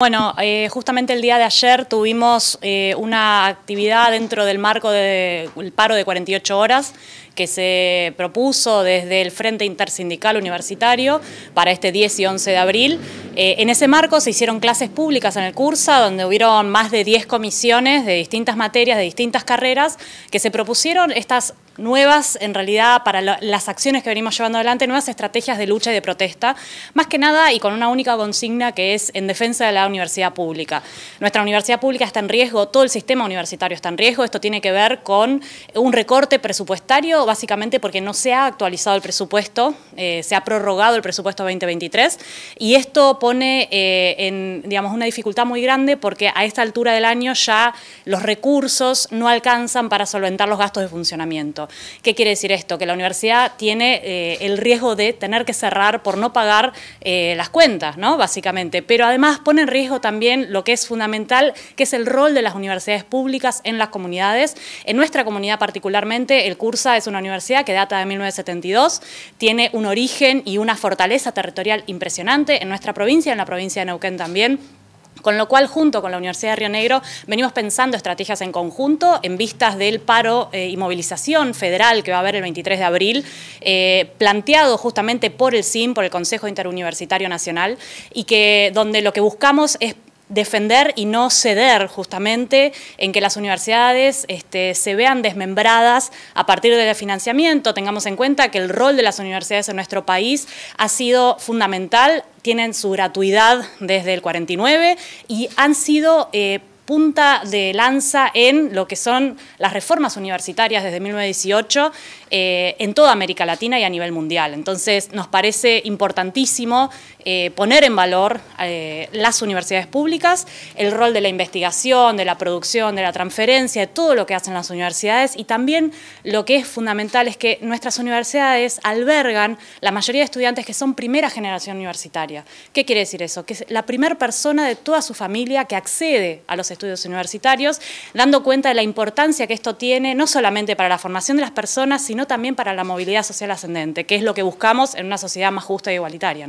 Bueno, eh, justamente el día de ayer tuvimos eh, una actividad dentro del marco del de, paro de 48 horas que se propuso desde el Frente Intersindical Universitario para este 10 y 11 de abril. Eh, en ese marco se hicieron clases públicas en el CURSA, donde hubieron más de 10 comisiones de distintas materias, de distintas carreras, que se propusieron estas nuevas, en realidad, para las acciones que venimos llevando adelante, nuevas estrategias de lucha y de protesta, más que nada y con una única consigna que es en defensa de la universidad pública. Nuestra universidad pública está en riesgo, todo el sistema universitario está en riesgo, esto tiene que ver con un recorte presupuestario, básicamente porque no se ha actualizado el presupuesto, eh, se ha prorrogado el presupuesto 2023 y esto pone eh, en, digamos, una dificultad muy grande porque a esta altura del año ya los recursos no alcanzan para solventar los gastos de funcionamiento. ¿Qué quiere decir esto? Que la universidad tiene eh, el riesgo de tener que cerrar por no pagar eh, las cuentas, ¿no? Básicamente. Pero además pone en riesgo también lo que es fundamental, que es el rol de las universidades públicas en las comunidades. En nuestra comunidad particularmente, el Cursa es una universidad que data de 1972, tiene un origen y una fortaleza territorial impresionante en nuestra provincia, en la provincia de Neuquén también. Con lo cual, junto con la Universidad de Río Negro, venimos pensando estrategias en conjunto en vistas del paro eh, y movilización federal que va a haber el 23 de abril, eh, planteado justamente por el Sim, por el Consejo Interuniversitario Nacional, y que donde lo que buscamos es defender y no ceder justamente en que las universidades este, se vean desmembradas a partir del financiamiento. Tengamos en cuenta que el rol de las universidades en nuestro país ha sido fundamental, tienen su gratuidad desde el 49 y han sido... Eh, punta de lanza en lo que son las reformas universitarias desde 1918 eh, en toda América Latina y a nivel mundial. Entonces nos parece importantísimo eh, poner en valor eh, las universidades públicas, el rol de la investigación, de la producción, de la transferencia, de todo lo que hacen las universidades y también lo que es fundamental es que nuestras universidades albergan la mayoría de estudiantes que son primera generación universitaria. ¿Qué quiere decir eso? Que es la primera persona de toda su familia que accede a los estudiantes estudios universitarios, dando cuenta de la importancia que esto tiene, no solamente para la formación de las personas, sino también para la movilidad social ascendente, que es lo que buscamos en una sociedad más justa y igualitaria.